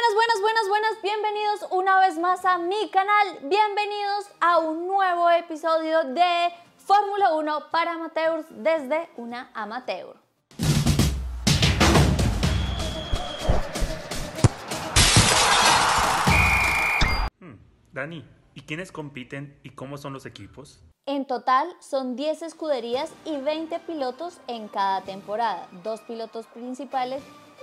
buenas, buenas, buenas, buenas. Bienvenidos una vez más a mi canal. Bienvenidos a un nuevo episodio de Fórmula 1 para amateurs desde una amateur. Hmm, Dani, ¿y quiénes compiten y cómo son los equipos? En total son 10 escuderías y 20 pilotos en cada temporada, dos pilotos principales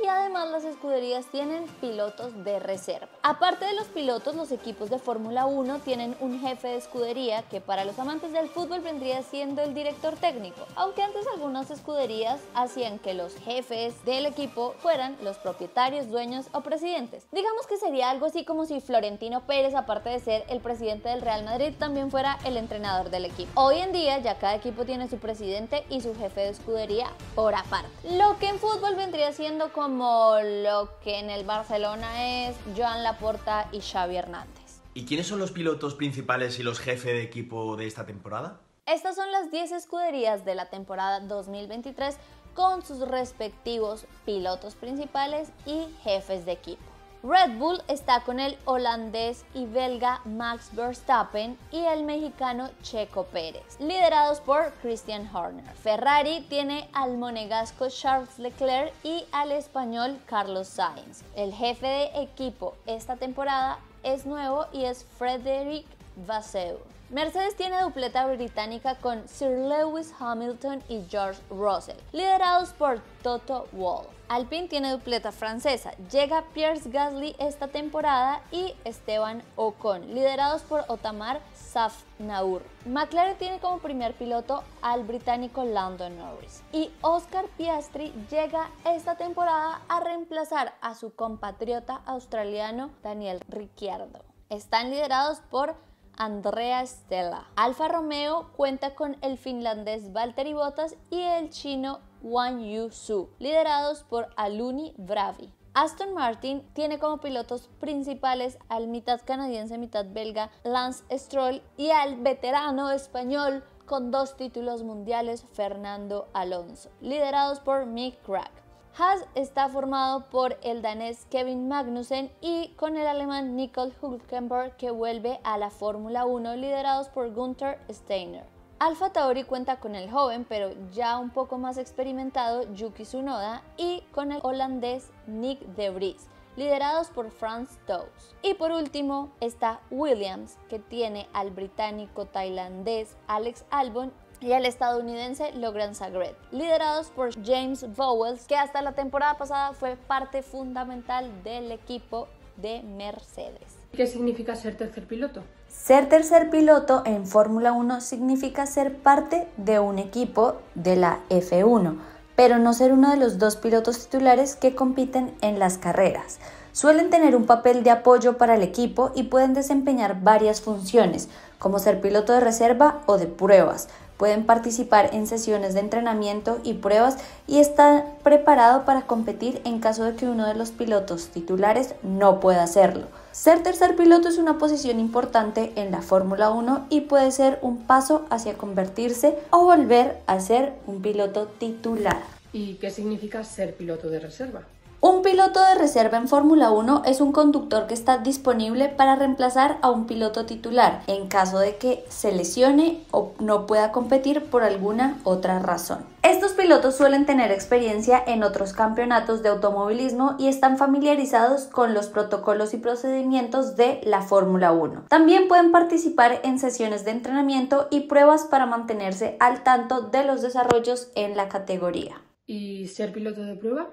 además las escuderías tienen pilotos de reserva. Aparte de los pilotos, los equipos de Fórmula 1 tienen un jefe de escudería que para los amantes del fútbol vendría siendo el director técnico, aunque antes algunas escuderías hacían que los jefes del equipo fueran los propietarios, dueños o presidentes. Digamos que sería algo así como si Florentino Pérez, aparte de ser el presidente del Real Madrid, también fuera el entrenador del equipo. Hoy en día ya cada equipo tiene su presidente y su jefe de escudería por aparte. Lo que en fútbol vendría siendo como como lo que en el Barcelona es Joan Laporta y Xavi Hernández. ¿Y quiénes son los pilotos principales y los jefes de equipo de esta temporada? Estas son las 10 escuderías de la temporada 2023 con sus respectivos pilotos principales y jefes de equipo. Red Bull está con el holandés y belga Max Verstappen y el mexicano Checo Pérez, liderados por Christian Horner. Ferrari tiene al monegasco Charles Leclerc y al español Carlos Sainz. El jefe de equipo esta temporada es nuevo y es Frederic Vasseur. Mercedes tiene dupleta británica con Sir Lewis Hamilton y George Russell, liderados por Toto Wolff. Alpine tiene dupleta francesa, llega Pierce Gasly esta temporada y Esteban Ocon, liderados por Otamar Safnaur. McLaren tiene como primer piloto al británico London Norris y Oscar Piastri llega esta temporada a reemplazar a su compatriota australiano Daniel Ricciardo. Están liderados por Andrea Stella. Alfa Romeo cuenta con el finlandés Valtteri Bottas y el chino Wang Yu Su, liderados por Aluni Bravi. Aston Martin tiene como pilotos principales al mitad canadiense, mitad belga Lance Stroll y al veterano español con dos títulos mundiales Fernando Alonso, liderados por Mick Crack. Haas está formado por el danés Kevin Magnussen y con el alemán Nicole Hulkenberg que vuelve a la Fórmula 1 liderados por Gunther Steiner. Alfa Tauri cuenta con el joven pero ya un poco más experimentado Yuki Tsunoda y con el holandés Nick de Vries liderados por Franz Tost. Y por último está Williams, que tiene al británico tailandés Alex Albon y el estadounidense Logan Sagret, liderados por James Bowles, que hasta la temporada pasada fue parte fundamental del equipo de Mercedes. ¿Qué significa ser tercer piloto? Ser tercer piloto en Fórmula 1 significa ser parte de un equipo de la F1, pero no ser uno de los dos pilotos titulares que compiten en las carreras. Suelen tener un papel de apoyo para el equipo y pueden desempeñar varias funciones, como ser piloto de reserva o de pruebas, pueden participar en sesiones de entrenamiento y pruebas y están preparado para competir en caso de que uno de los pilotos titulares no pueda hacerlo. Ser tercer piloto es una posición importante en la Fórmula 1 y puede ser un paso hacia convertirse o volver a ser un piloto titular. ¿Y qué significa ser piloto de reserva? Un piloto de reserva en Fórmula 1 es un conductor que está disponible para reemplazar a un piloto titular en caso de que se lesione o no pueda competir por alguna otra razón. Estos pilotos suelen tener experiencia en otros campeonatos de automovilismo y están familiarizados con los protocolos y procedimientos de la Fórmula 1. También pueden participar en sesiones de entrenamiento y pruebas para mantenerse al tanto de los desarrollos en la categoría. ¿Y ser piloto de prueba?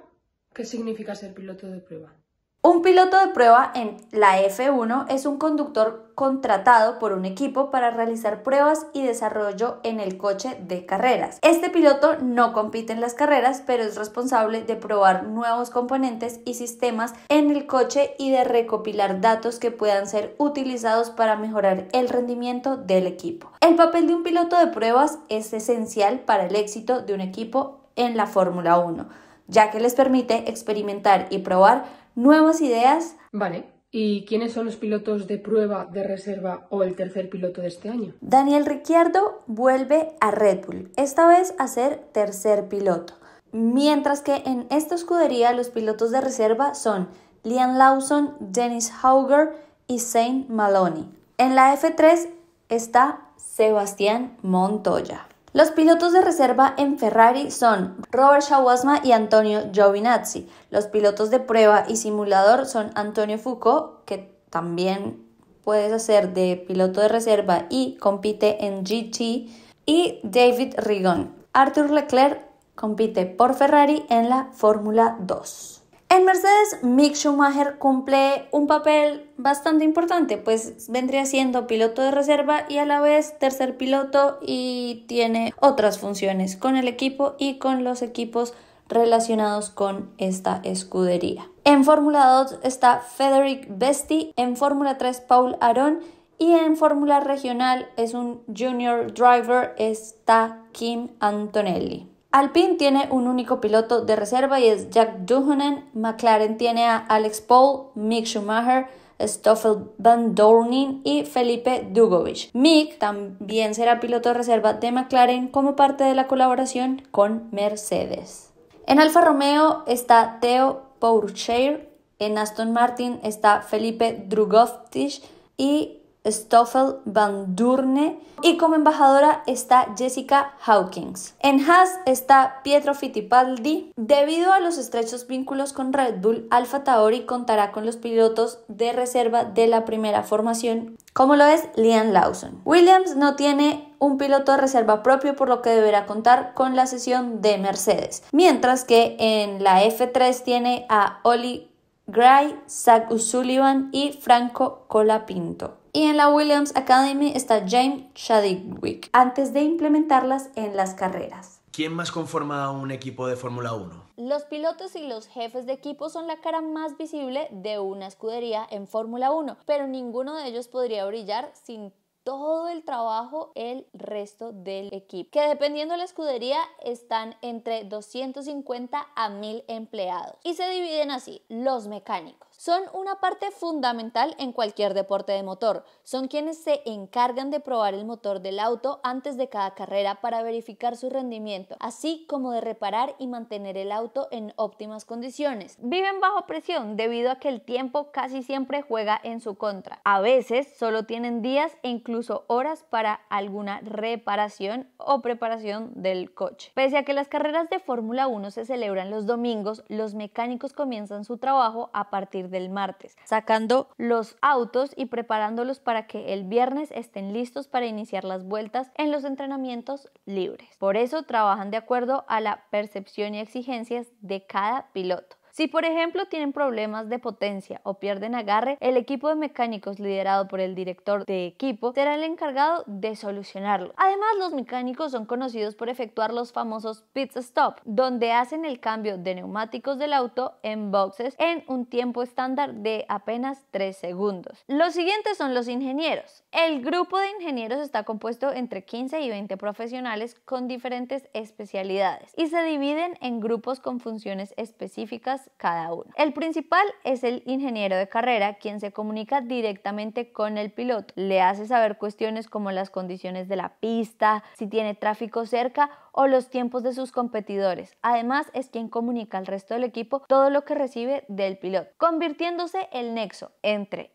¿Qué significa ser piloto de prueba? Un piloto de prueba en la F1 es un conductor contratado por un equipo para realizar pruebas y desarrollo en el coche de carreras. Este piloto no compite en las carreras, pero es responsable de probar nuevos componentes y sistemas en el coche y de recopilar datos que puedan ser utilizados para mejorar el rendimiento del equipo. El papel de un piloto de pruebas es esencial para el éxito de un equipo en la Fórmula 1 ya que les permite experimentar y probar nuevas ideas. Vale. ¿Y quiénes son los pilotos de prueba, de reserva o el tercer piloto de este año? Daniel Ricciardo vuelve a Red Bull, esta vez a ser tercer piloto. Mientras que en esta escudería los pilotos de reserva son Liam Lawson, Dennis Hauger y Zane Maloney. En la F3 está Sebastián Montoya. Los pilotos de reserva en Ferrari son Robert Shawasma y Antonio Giovinazzi. Los pilotos de prueba y simulador son Antonio Foucault, que también puedes hacer de piloto de reserva y compite en GT, y David Rigon. Arthur Leclerc compite por Ferrari en la Fórmula 2. En Mercedes, Mick Schumacher cumple un papel bastante importante, pues vendría siendo piloto de reserva y a la vez tercer piloto y tiene otras funciones con el equipo y con los equipos relacionados con esta escudería. En Fórmula 2 está Federic Besti, en Fórmula 3 Paul Aron y en Fórmula Regional es un junior driver está Kim Antonelli. Alpine tiene un único piloto de reserva y es Jack Duhonen. McLaren tiene a Alex Paul, Mick Schumacher, Stoffel Van Dornin y Felipe Dugovic. Mick también será piloto de reserva de McLaren como parte de la colaboración con Mercedes. En Alfa Romeo está Theo Pourchaire, en Aston Martin está Felipe Drugovtich y Stoffel Van Durne y como embajadora está Jessica Hawkins. En Haas está Pietro Fittipaldi. Debido a los estrechos vínculos con Red Bull, Alfa Tauri contará con los pilotos de reserva de la primera formación, como lo es Liam Lawson. Williams no tiene un piloto de reserva propio por lo que deberá contar con la sesión de Mercedes, mientras que en la F3 tiene a Oli Gray, Zach O'Sullivan y Franco Colapinto. Y en la Williams Academy está James Chadwick, antes de implementarlas en las carreras. ¿Quién más conforma un equipo de Fórmula 1? Los pilotos y los jefes de equipo son la cara más visible de una escudería en Fórmula 1, pero ninguno de ellos podría brillar sin todo el trabajo el resto del equipo, que dependiendo de la escudería están entre 250 a 1000 empleados y se dividen así, los mecánicos son una parte fundamental en cualquier deporte de motor. Son quienes se encargan de probar el motor del auto antes de cada carrera para verificar su rendimiento, así como de reparar y mantener el auto en óptimas condiciones. Viven bajo presión debido a que el tiempo casi siempre juega en su contra. A veces solo tienen días e incluso horas para alguna reparación o preparación del coche. Pese a que las carreras de Fórmula 1 se celebran los domingos, los mecánicos comienzan su trabajo a partir de del martes, sacando los autos y preparándolos para que el viernes estén listos para iniciar las vueltas en los entrenamientos libres. Por eso trabajan de acuerdo a la percepción y exigencias de cada piloto. Si por ejemplo tienen problemas de potencia o pierden agarre, el equipo de mecánicos liderado por el director de equipo será el encargado de solucionarlo. Además, los mecánicos son conocidos por efectuar los famosos pit stop, donde hacen el cambio de neumáticos del auto en boxes en un tiempo estándar de apenas 3 segundos. Los siguientes son los ingenieros. El grupo de ingenieros está compuesto entre 15 y 20 profesionales con diferentes especialidades y se dividen en grupos con funciones específicas cada uno. El principal es el ingeniero de carrera, quien se comunica directamente con el piloto, le hace saber cuestiones como las condiciones de la pista, si tiene tráfico cerca o los tiempos de sus competidores. Además, es quien comunica al resto del equipo todo lo que recibe del piloto, convirtiéndose el nexo entre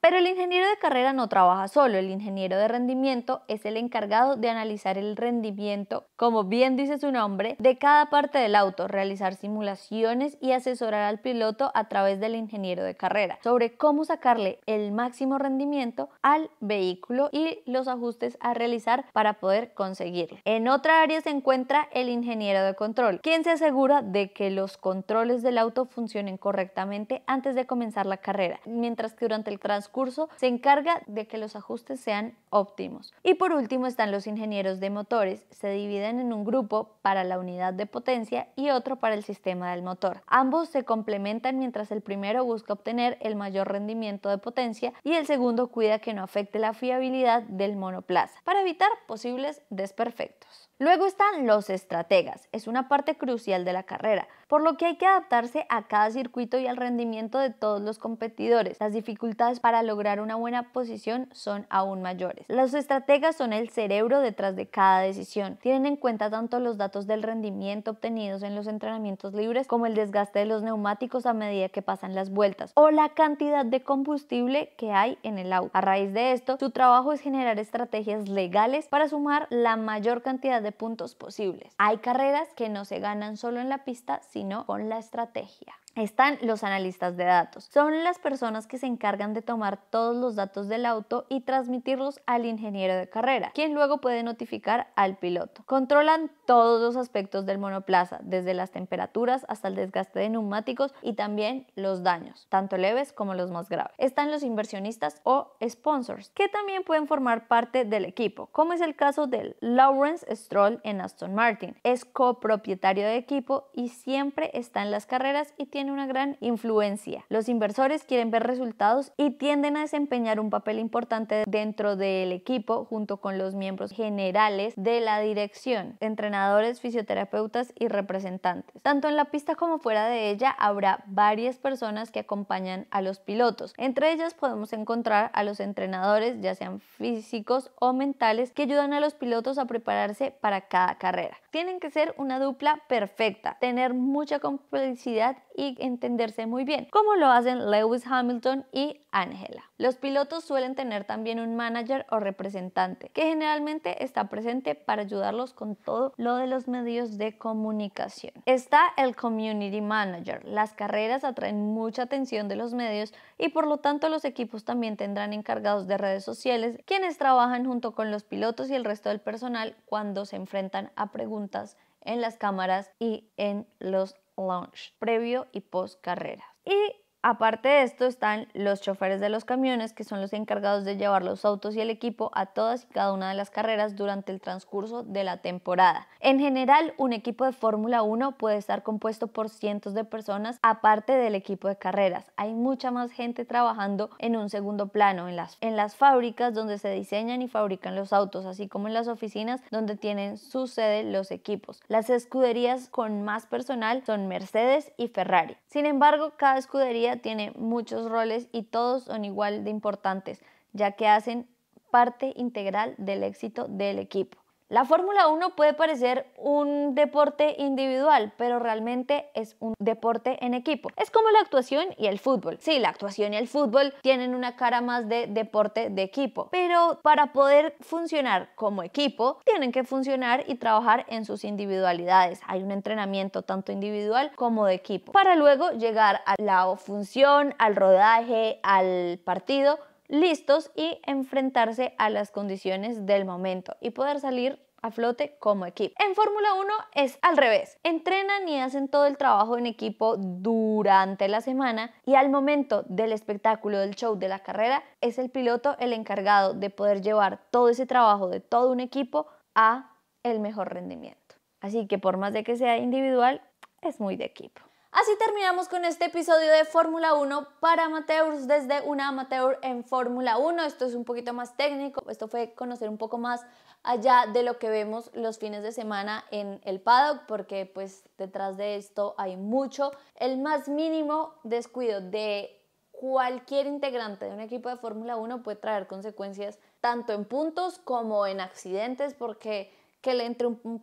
pero el ingeniero de carrera no trabaja solo, el ingeniero de rendimiento es el encargado de analizar el rendimiento, como bien dice su nombre, de cada parte del auto, realizar simulaciones y asesorar al piloto a través del ingeniero de carrera sobre cómo sacarle el máximo rendimiento al vehículo y los ajustes a realizar para poder conseguirlo. En otra área se encuentra el ingeniero de control, quien se asegura de que los controles del auto funcionen correctamente antes de comenzar la carrera, mientras que durante el transcurso curso se encarga de que los ajustes sean óptimos. Y por último están los ingenieros de motores. Se dividen en un grupo para la unidad de potencia y otro para el sistema del motor. Ambos se complementan mientras el primero busca obtener el mayor rendimiento de potencia y el segundo cuida que no afecte la fiabilidad del monoplaza para evitar posibles desperfectos. Luego están los estrategas, es una parte crucial de la carrera, por lo que hay que adaptarse a cada circuito y al rendimiento de todos los competidores. Las dificultades para lograr una buena posición son aún mayores. Los estrategas son el cerebro detrás de cada decisión. Tienen en cuenta tanto los datos del rendimiento obtenidos en los entrenamientos libres como el desgaste de los neumáticos a medida que pasan las vueltas o la cantidad de combustible que hay en el auto. A raíz de esto, su trabajo es generar estrategias legales para sumar la mayor cantidad de puntos posibles. Hay carreras que no se ganan solo en la pista, sino con la estrategia están los analistas de datos. Son las personas que se encargan de tomar todos los datos del auto y transmitirlos al ingeniero de carrera, quien luego puede notificar al piloto. Controlan todos los aspectos del monoplaza, desde las temperaturas hasta el desgaste de neumáticos y también los daños, tanto leves como los más graves. Están los inversionistas o sponsors, que también pueden formar parte del equipo, como es el caso del Lawrence Stroll en Aston Martin. Es copropietario de equipo y siempre está en las carreras y tiene una gran influencia. Los inversores quieren ver resultados y tienden a desempeñar un papel importante dentro del equipo junto con los miembros generales de la dirección, entrenadores, fisioterapeutas y representantes. Tanto en la pista como fuera de ella habrá varias personas que acompañan a los pilotos. Entre ellas podemos encontrar a los entrenadores, ya sean físicos o mentales, que ayudan a los pilotos a prepararse para cada carrera. Tienen que ser una dupla perfecta, tener mucha complicidad y entenderse muy bien, como lo hacen Lewis Hamilton y Angela. Los pilotos suelen tener también un manager o representante, que generalmente está presente para ayudarlos con todo lo de los medios de comunicación. Está el community manager. Las carreras atraen mucha atención de los medios y por lo tanto los equipos también tendrán encargados de redes sociales, quienes trabajan junto con los pilotos y el resto del personal cuando se enfrentan a preguntas en las cámaras y en los launch previo y post carrera. Y Aparte de esto están los choferes de los camiones, que son los encargados de llevar los autos y el equipo a todas y cada una de las carreras durante el transcurso de la temporada. En general, un equipo de Fórmula 1 puede estar compuesto por cientos de personas, aparte del equipo de carreras. Hay mucha más gente trabajando en un segundo plano, en las, en las fábricas donde se diseñan y fabrican los autos, así como en las oficinas donde tienen su sede los equipos. Las escuderías con más personal son Mercedes y Ferrari. Sin embargo, cada escudería tiene muchos roles y todos son igual de importantes, ya que hacen parte integral del éxito del equipo. La Fórmula 1 puede parecer un deporte individual, pero realmente es un deporte en equipo. Es como la actuación y el fútbol. Sí, la actuación y el fútbol tienen una cara más de deporte de equipo, pero para poder funcionar como equipo, tienen que funcionar y trabajar en sus individualidades. Hay un entrenamiento tanto individual como de equipo, para luego llegar a la función, al rodaje, al partido listos y enfrentarse a las condiciones del momento y poder salir a flote como equipo. En Fórmula 1 es al revés. Entrenan y hacen todo el trabajo en equipo durante la semana y al momento del espectáculo, del show, de la carrera, es el piloto el encargado de poder llevar todo ese trabajo de todo un equipo a el mejor rendimiento. Así que por más de que sea individual, es muy de equipo. Así terminamos con este episodio de Fórmula 1 para amateurs desde una amateur en Fórmula 1. Esto es un poquito más técnico, esto fue conocer un poco más allá de lo que vemos los fines de semana en el paddock, porque pues detrás de esto hay mucho. El más mínimo descuido de cualquier integrante de un equipo de Fórmula 1 puede traer consecuencias tanto en puntos como en accidentes, porque que le entre un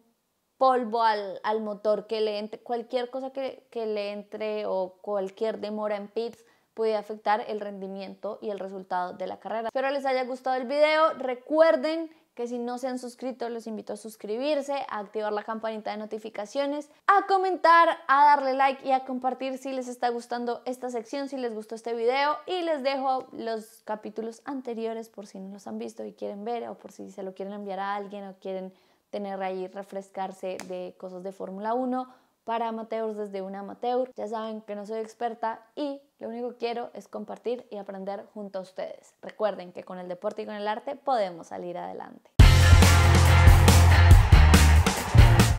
polvo al, motor que le entre, cualquier cosa que, que le entre o cualquier demora en pits puede afectar el rendimiento y el resultado de la carrera. Espero les haya gustado el video. Recuerden que si no se han suscrito, los invito a suscribirse, a activar la campanita de notificaciones, a comentar, a darle like y a compartir si les está gustando esta sección, si les gustó este video. Y les dejo los capítulos anteriores por si no los han visto y quieren ver o por si se lo quieren enviar a alguien o quieren tener ahí refrescarse de cosas de Fórmula 1 para amateurs desde un amateur. Ya saben que no soy experta y lo único que quiero es compartir y aprender junto a ustedes. Recuerden que con el deporte y con el arte podemos salir adelante.